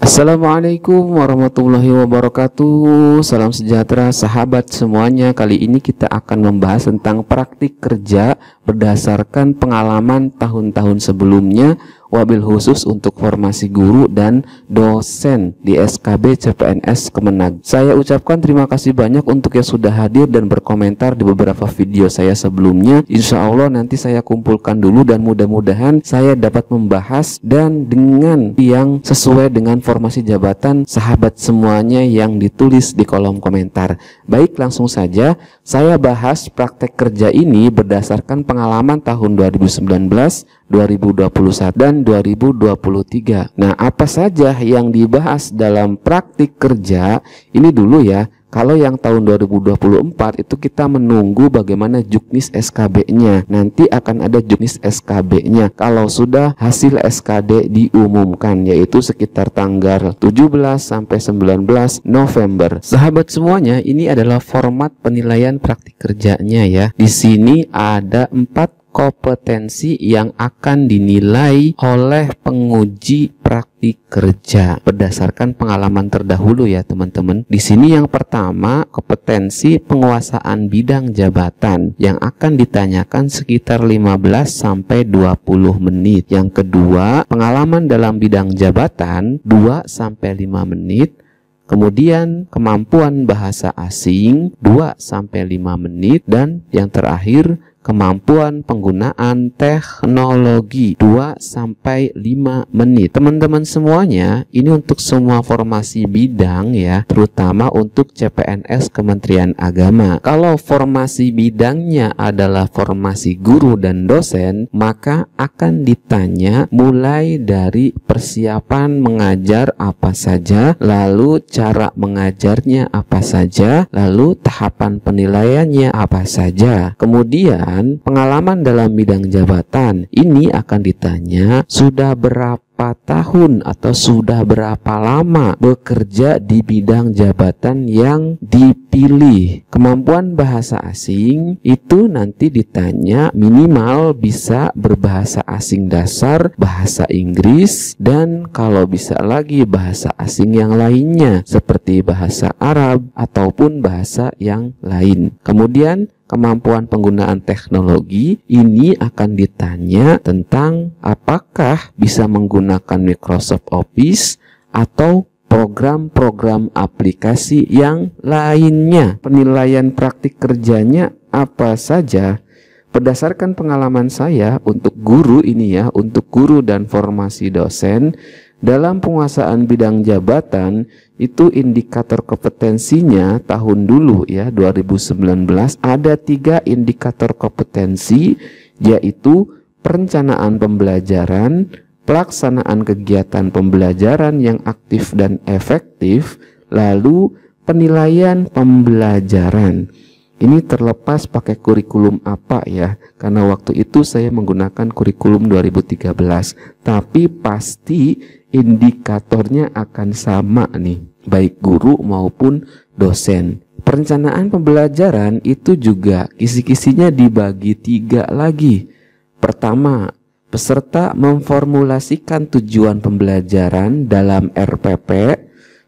Assalamualaikum warahmatullahi wabarakatuh Salam sejahtera sahabat semuanya Kali ini kita akan membahas tentang praktik kerja Berdasarkan pengalaman tahun-tahun sebelumnya wabil khusus untuk formasi guru dan dosen di SKB CPNS Kemenag. Saya ucapkan terima kasih banyak untuk yang sudah hadir dan berkomentar di beberapa video saya sebelumnya. Insya Allah nanti saya kumpulkan dulu dan mudah-mudahan saya dapat membahas dan dengan yang sesuai dengan formasi jabatan sahabat semuanya yang ditulis di kolom komentar. Baik langsung saja saya bahas praktek kerja ini berdasarkan pengalaman tahun 2019 2021 dan 2023. Nah, apa saja yang dibahas dalam praktik kerja ini dulu ya. Kalau yang tahun 2024 itu kita menunggu bagaimana juknis SKB-nya. Nanti akan ada juknis SKB-nya. Kalau sudah hasil SKD diumumkan yaitu sekitar tanggal 17 sampai 19 November. Sahabat semuanya, ini adalah format penilaian praktik kerjanya ya. Di sini ada empat kompetensi yang akan dinilai oleh penguji praktik kerja berdasarkan pengalaman terdahulu ya teman-teman. Di sini yang pertama kompetensi penguasaan bidang jabatan yang akan ditanyakan sekitar 15 sampai 20 menit. Yang kedua, pengalaman dalam bidang jabatan 2 sampai 5 menit. Kemudian kemampuan bahasa asing 2 sampai 5 menit dan yang terakhir kemampuan penggunaan teknologi 2 sampai 5 menit. Teman-teman semuanya, ini untuk semua formasi bidang ya, terutama untuk CPNS Kementerian Agama. Kalau formasi bidangnya adalah formasi guru dan dosen, maka akan ditanya mulai dari persiapan mengajar apa saja, lalu cara mengajarnya apa saja, lalu tahapan penilaiannya apa saja. Kemudian pekerjaan, pengalaman dalam bidang jabatan, ini akan ditanya sudah berapa berapa tahun atau sudah berapa lama bekerja di bidang jabatan yang dipilih. Kemampuan bahasa asing itu nanti ditanya minimal bisa berbahasa asing dasar, bahasa Inggris, dan kalau bisa lagi bahasa asing yang lainnya seperti bahasa Arab ataupun bahasa yang lain. Kemudian kemampuan penggunaan teknologi ini akan ditanya tentang apakah bisa menggunakan menggunakan Microsoft Office atau program-program aplikasi yang lainnya. Penilaian praktik kerjanya apa saja? Berdasarkan pengalaman saya untuk guru ini ya, untuk guru dan formasi dosen, dalam penguasaan bidang jabatan itu indikator kompetensinya tahun dulu ya 2019 ada tiga indikator kompetensi yaitu perencanaan pembelajaran, pelaksanaan kegiatan pembelajaran yang aktif dan efektif, lalu penilaian pembelajaran. Ini terlepas pakai kurikulum apa ya, karena waktu itu saya menggunakan kurikulum 2013, tapi pasti indikatornya akan sama nih, baik guru maupun dosen. Perencanaan pembelajaran itu juga kisi-kisinya dibagi tiga lagi. Pertama, Peserta memformulasikan tujuan pembelajaran dalam RPP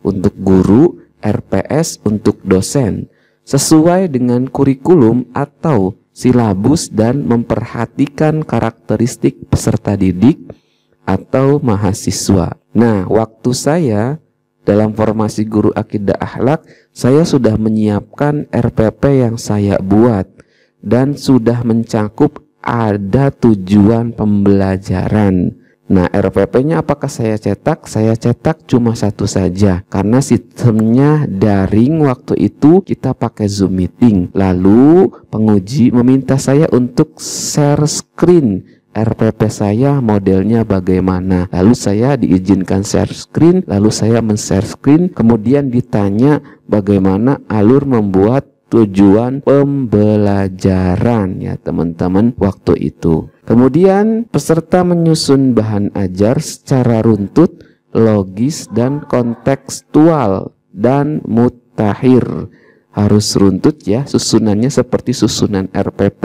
untuk guru, RPS untuk dosen, sesuai dengan kurikulum atau silabus dan memperhatikan karakteristik peserta didik atau mahasiswa. Nah, waktu saya dalam formasi guru akidah akhlak, saya sudah menyiapkan RPP yang saya buat dan sudah mencakup ada tujuan pembelajaran. Nah, RPP-nya apakah saya cetak? Saya cetak cuma satu saja karena sistemnya daring waktu itu kita pakai Zoom meeting. Lalu penguji meminta saya untuk share screen RPP saya modelnya bagaimana. Lalu saya diizinkan share screen, lalu saya men-share screen, kemudian ditanya bagaimana alur membuat tujuan pembelajaran ya teman-teman waktu itu. Kemudian peserta menyusun bahan ajar secara runtut, logis dan kontekstual dan mutakhir Harus runtut ya, susunannya seperti susunan RPP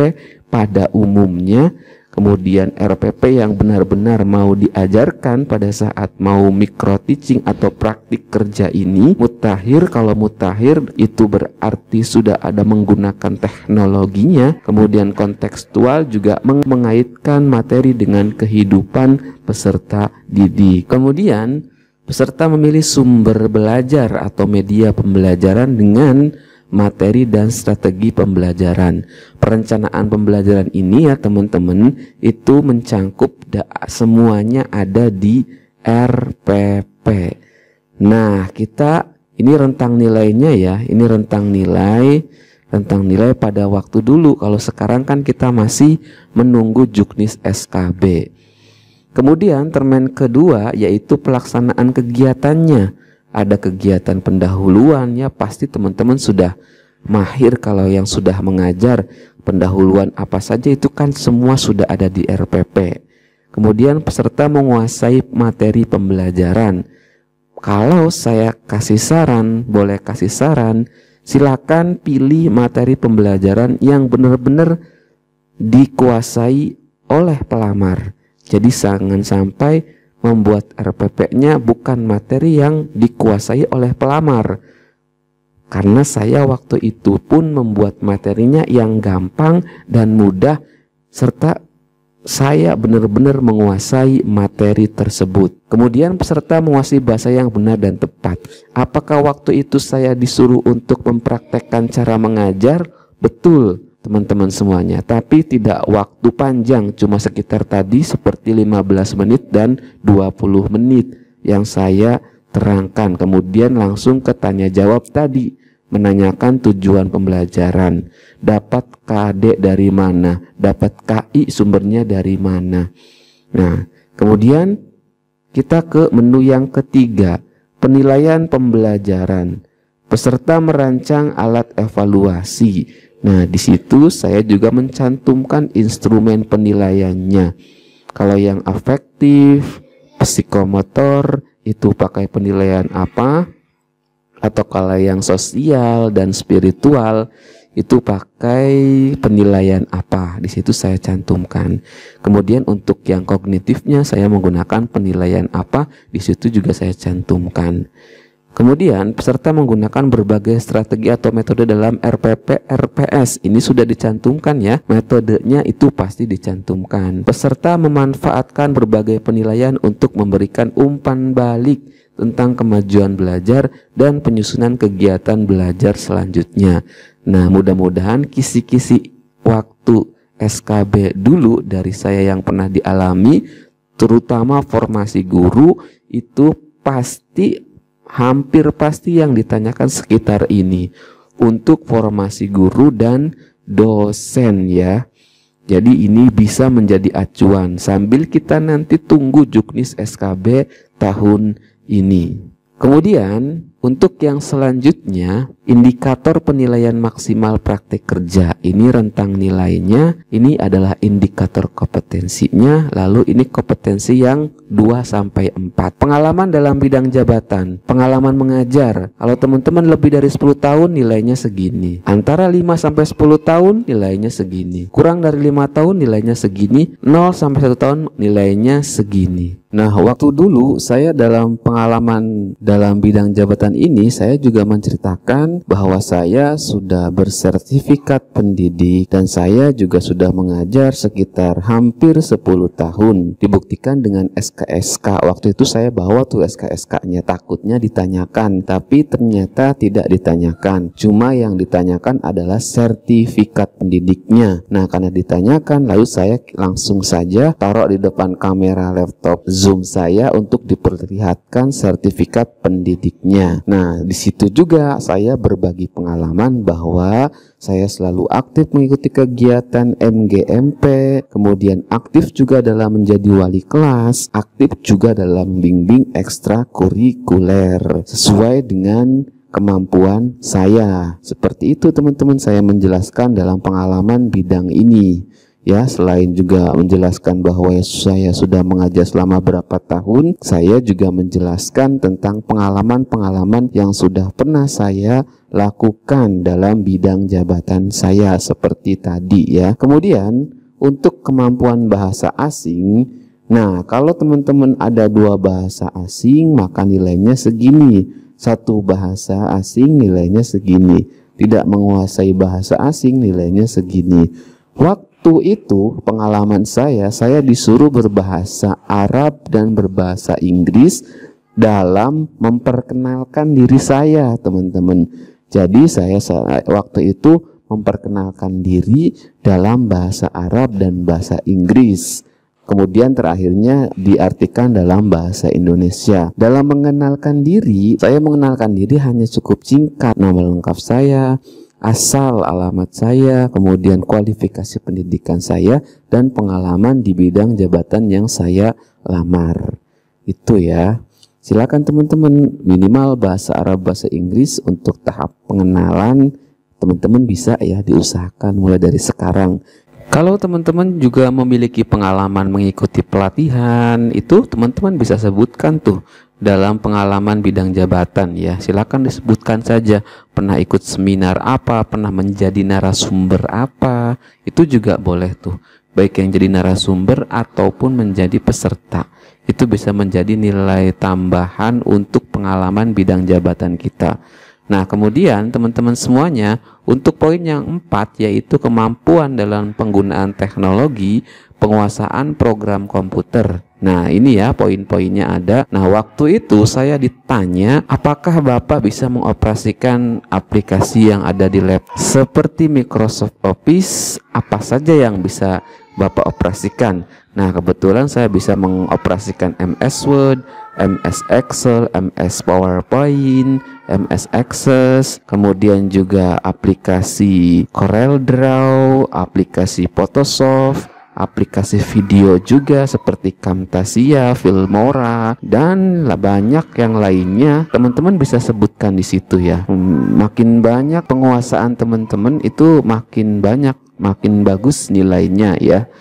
pada umumnya kemudian RPP yang benar-benar mau diajarkan pada saat mau micro teaching atau praktik kerja ini mutahir kalau mutahir itu berarti sudah ada menggunakan teknologinya kemudian kontekstual juga meng mengaitkan materi dengan kehidupan peserta didik kemudian peserta memilih sumber belajar atau media pembelajaran dengan materi dan strategi pembelajaran. Perencanaan pembelajaran ini ya teman-teman itu mencangkup semuanya ada di RPP. Nah, kita ini rentang nilainya ya, ini rentang nilai rentang nilai pada waktu dulu. Kalau sekarang kan kita masih menunggu juknis SKB. Kemudian termen kedua yaitu pelaksanaan kegiatannya ada kegiatan pendahuluannya pasti teman-teman sudah mahir kalau yang sudah mengajar pendahuluan apa saja itu kan semua sudah ada di RPP. Kemudian peserta menguasai materi pembelajaran. Kalau saya kasih saran, boleh kasih saran, silakan pilih materi pembelajaran yang benar-benar dikuasai oleh pelamar. Jadi jangan sampai membuat RPP-nya bukan materi yang dikuasai oleh pelamar. Karena saya waktu itu pun membuat materinya yang gampang dan mudah serta saya benar-benar menguasai materi tersebut. Kemudian peserta menguasai bahasa yang benar dan tepat. Apakah waktu itu saya disuruh untuk mempraktekkan cara mengajar? Betul teman-teman semuanya. Tapi tidak waktu panjang, cuma sekitar tadi seperti 15 menit dan 20 menit yang saya terangkan. Kemudian langsung ke tanya jawab tadi, menanyakan tujuan pembelajaran. Dapat KD dari mana? Dapat KI sumbernya dari mana? Nah, kemudian kita ke menu yang ketiga, penilaian pembelajaran. Peserta merancang alat evaluasi Nah, di situ saya juga mencantumkan instrumen penilaiannya. Kalau yang afektif, psikomotor itu pakai penilaian apa? Atau kalau yang sosial dan spiritual itu pakai penilaian apa? Di situ saya cantumkan. Kemudian untuk yang kognitifnya saya menggunakan penilaian apa? Di situ juga saya cantumkan. Kemudian, peserta menggunakan berbagai strategi atau metode dalam RPP RPS. Ini sudah dicantumkan ya, metodenya itu pasti dicantumkan. Peserta memanfaatkan berbagai penilaian untuk memberikan umpan balik tentang kemajuan belajar dan penyusunan kegiatan belajar selanjutnya. Nah, mudah-mudahan kisi-kisi waktu SKB dulu dari saya yang pernah dialami terutama formasi guru itu pasti hampir pasti yang ditanyakan sekitar ini untuk formasi guru dan dosen ya. Jadi ini bisa menjadi acuan sambil kita nanti tunggu juknis SKB tahun ini. Kemudian untuk yang selanjutnya, indikator penilaian maksimal praktik kerja ini rentang nilainya, ini adalah indikator kompetensinya, lalu ini kompetensi yang 2 sampai 4. Pengalaman dalam bidang jabatan, pengalaman mengajar. Kalau teman-teman lebih dari 10 tahun nilainya segini. Antara 5 sampai 10 tahun nilainya segini. Kurang dari 5 tahun nilainya segini, 0 sampai 1 tahun nilainya segini. Nah, waktu dulu saya dalam pengalaman dalam bidang jabatan kesempatan ini saya juga menceritakan bahwa saya sudah bersertifikat pendidik dan saya juga sudah mengajar sekitar hampir 10 tahun. Dibuktikan dengan SKSK. Waktu itu saya bawa tuh SKSK-nya takutnya ditanyakan, tapi ternyata tidak ditanyakan. Cuma yang ditanyakan adalah sertifikat pendidiknya. Nah, karena ditanyakan lalu saya langsung saja taruh di depan kamera laptop Zoom saya untuk diperlihatkan sertifikat pendidiknya. Nah, di situ juga saya berbagi pengalaman bahwa saya selalu aktif mengikuti kegiatan MGMP, kemudian aktif juga dalam menjadi wali kelas, aktif juga dalam bimbing ekstrakurikuler sesuai dengan kemampuan saya. Seperti itu teman-teman saya menjelaskan dalam pengalaman bidang ini ya selain juga menjelaskan bahwa Yesus saya sudah mengajar selama berapa tahun saya juga menjelaskan tentang pengalaman-pengalaman yang sudah pernah saya lakukan dalam bidang jabatan saya seperti tadi ya kemudian untuk kemampuan bahasa asing nah kalau teman-teman ada dua bahasa asing maka nilainya segini satu bahasa asing nilainya segini tidak menguasai bahasa asing nilainya segini waktu waktu itu pengalaman saya, saya disuruh berbahasa Arab dan berbahasa Inggris dalam memperkenalkan diri saya, teman-teman. Jadi saya waktu itu memperkenalkan diri dalam bahasa Arab dan bahasa Inggris. Kemudian terakhirnya diartikan dalam bahasa Indonesia. Dalam mengenalkan diri, saya mengenalkan diri hanya cukup singkat. Nama lengkap saya, asal alamat saya, kemudian kualifikasi pendidikan saya, dan pengalaman di bidang jabatan yang saya lamar. Itu ya. Silakan teman-teman minimal bahasa Arab, bahasa Inggris untuk tahap pengenalan teman-teman bisa ya diusahakan mulai dari sekarang. Kalau teman-teman juga memiliki pengalaman mengikuti pelatihan itu teman-teman bisa sebutkan tuh dalam pengalaman bidang jabatan ya. Silakan disebutkan saja pernah ikut seminar apa, pernah menjadi narasumber apa. Itu juga boleh tuh. Baik yang jadi narasumber ataupun menjadi peserta. Itu bisa menjadi nilai tambahan untuk pengalaman bidang jabatan kita. Nah, kemudian teman-teman semuanya untuk poin yang empat yaitu kemampuan dalam penggunaan teknologi, penguasaan program komputer. Nah, ini ya poin-poinnya ada. Nah, waktu itu saya ditanya apakah Bapak bisa mengoperasikan aplikasi yang ada di lab seperti Microsoft Office apa saja yang bisa Bapak operasikan. Nah, kebetulan saya bisa mengoperasikan MS Word, MS Excel, MS PowerPoint, MS Access, kemudian juga aplikasi Corel Draw, aplikasi Photoshop, aplikasi video juga seperti Camtasia, Filmora, dan banyak yang lainnya. Teman-teman bisa sebutkan di situ ya. Hmm, makin banyak penguasaan teman-teman itu makin banyak, makin bagus nilainya ya.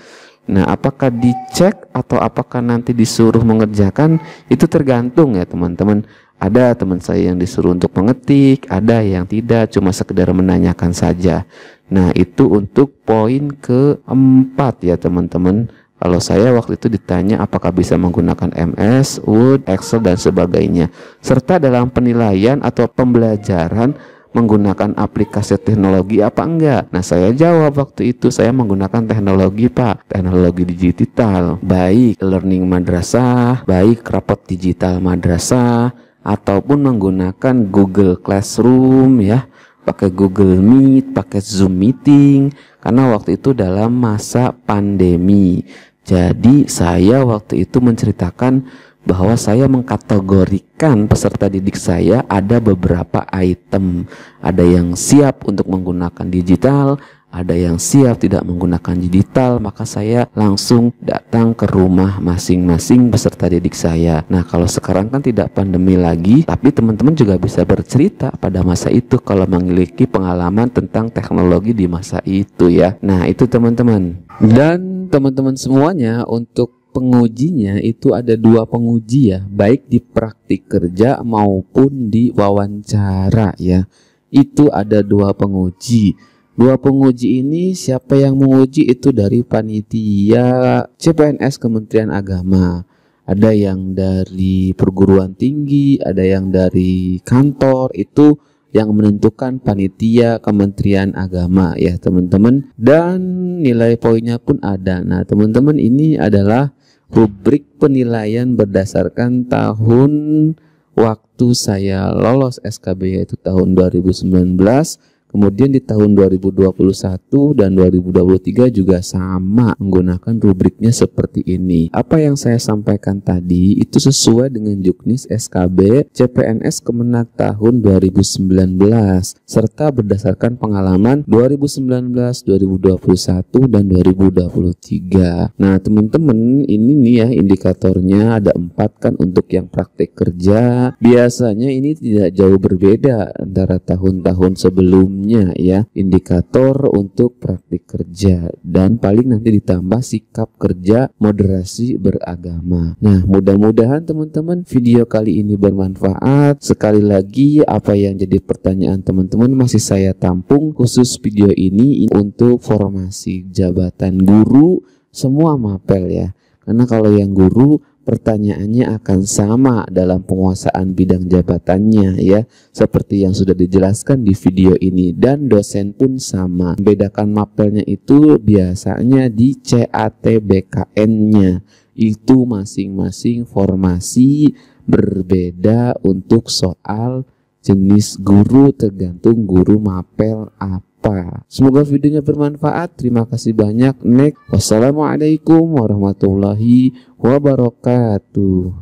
Nah, apakah dicek atau apakah nanti disuruh mengerjakan itu tergantung ya teman-teman. Ada teman saya yang disuruh untuk mengetik, ada yang tidak, cuma sekedar menanyakan saja. Nah, itu untuk poin keempat ya teman-teman. Kalau saya waktu itu ditanya apakah bisa menggunakan MS, Word, Excel, dan sebagainya. Serta dalam penilaian atau pembelajaran, menggunakan aplikasi teknologi apa enggak? Nah, saya jawab waktu itu saya menggunakan teknologi, Pak. Teknologi digital, baik learning madrasah, baik rapot digital madrasah ataupun menggunakan Google Classroom ya, pakai Google Meet, pakai Zoom meeting karena waktu itu dalam masa pandemi. Jadi, saya waktu itu menceritakan bahwa saya mengkategorikan peserta didik saya ada beberapa item. Ada yang siap untuk menggunakan digital, ada yang siap tidak menggunakan digital, maka saya langsung datang ke rumah masing-masing peserta didik saya. Nah, kalau sekarang kan tidak pandemi lagi, tapi teman-teman juga bisa bercerita pada masa itu kalau memiliki pengalaman tentang teknologi di masa itu ya. Nah, itu teman-teman. Dan teman-teman semuanya untuk pengujinya itu ada dua penguji ya, baik di praktik kerja maupun di wawancara ya. Itu ada dua penguji. Dua penguji ini siapa yang menguji itu dari panitia CPNS Kementerian Agama. Ada yang dari perguruan tinggi, ada yang dari kantor, itu yang menentukan panitia Kementerian Agama ya teman-teman dan nilai poinnya pun ada. Nah, teman-teman ini adalah rubrik penilaian berdasarkan tahun waktu saya lolos SKB yaitu tahun 2019 Kemudian di tahun 2021 dan 2023 juga sama menggunakan rubriknya seperti ini. Apa yang saya sampaikan tadi itu sesuai dengan juknis SKB CPNS Kemenak tahun 2019 serta berdasarkan pengalaman 2019, 2021 dan 2023. Nah, teman-teman, ini nih ya indikatornya ada empat kan untuk yang praktik kerja. Biasanya ini tidak jauh berbeda antara tahun-tahun sebelumnya dalamnya ya indikator untuk praktik kerja dan paling nanti ditambah sikap kerja moderasi beragama. Nah, mudah-mudahan teman-teman video kali ini bermanfaat. Sekali lagi apa yang jadi pertanyaan teman-teman masih saya tampung khusus video ini untuk formasi jabatan guru semua mapel ya. Karena kalau yang guru pertanyaannya akan sama dalam penguasaan bidang jabatannya ya seperti yang sudah dijelaskan di video ini dan dosen pun sama bedakan mapelnya itu biasanya di CAT bkn nya itu masing-masing formasi berbeda untuk soal jenis guru tergantung guru mapel apa apa. Semoga videonya bermanfaat. Terima kasih banyak. Next. Wassalamualaikum warahmatullahi wabarakatuh.